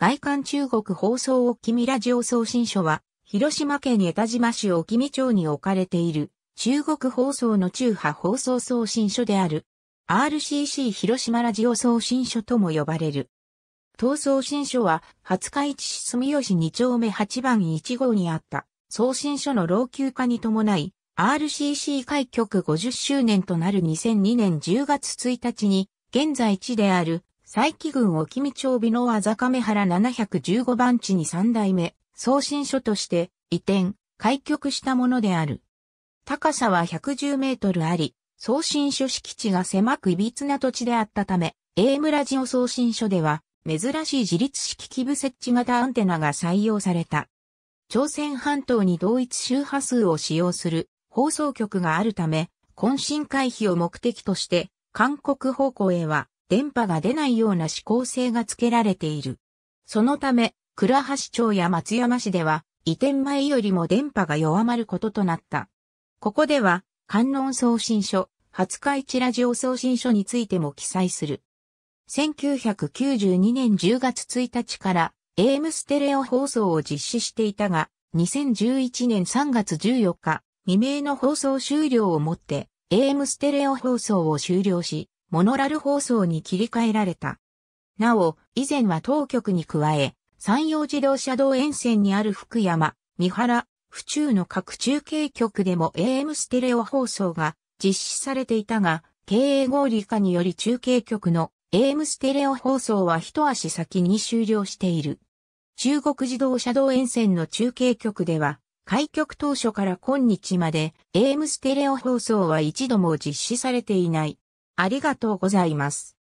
外観中国放送沖見ラジオ送信所は、広島県江田島市沖見町に置かれている、中国放送の中波放送送信所である、RCC 広島ラジオ送信所とも呼ばれる。当送信所は、十日市市住吉2丁目8番1号にあった、送信所の老朽化に伴い、RCC 開局50周年となる2002年10月1日に、現在地である佐伯郡沖見町美濃あざかめ原715番地に三代目、送信所として移転、開局したものである。高さは110メートルあり、送信所敷地が狭く歪な土地であったため、AM ラジオ送信所では、珍しい自立式基部設置型アンテナが採用された。朝鮮半島に同一周波数を使用する放送局があるため、懇親回避を目的として、韓国方向へは電波が出ないような指向性が付けられている。そのため、倉橋町や松山市では、移転前よりも電波が弱まることとなった。ここでは、観音送信書、初日市ラジオ送信書についても記載する。1992年10月1日から AM ステレオ放送を実施していたが、2011年3月14日、未明の放送終了をもって AM ステレオ放送を終了し、モノラル放送に切り替えられた。なお、以前は当局に加え、山陽自動車道沿線にある福山、三原、府中の各中継局でも AM ステレオ放送が実施されていたが、経営合理化により中継局の AM ステレオ放送は一足先に終了している。中国自動車道沿線の中継局では、開局当初から今日まで AM ステレオ放送は一度も実施されていない。ありがとうございます。